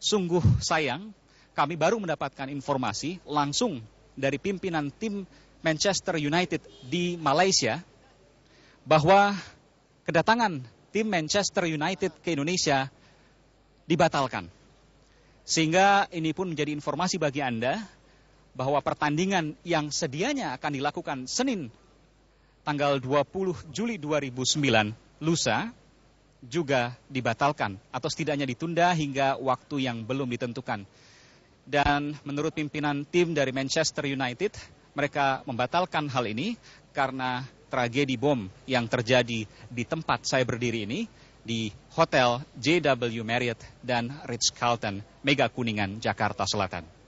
Sungguh sayang, kami baru mendapatkan informasi langsung dari pimpinan tim Manchester United di Malaysia bahwa kedatangan tim Manchester United ke Indonesia dibatalkan. Sehingga ini pun menjadi informasi bagi Anda bahwa pertandingan yang sedianya akan dilakukan Senin tanggal 20 Juli 2009 lusa juga dibatalkan atau setidaknya ditunda hingga waktu yang belum ditentukan. Dan menurut pimpinan tim dari Manchester United, mereka membatalkan hal ini karena tragedi bom yang terjadi di tempat saya berdiri ini di Hotel JW Marriott dan Ritz-Carlton, Mega Kuningan, Jakarta Selatan.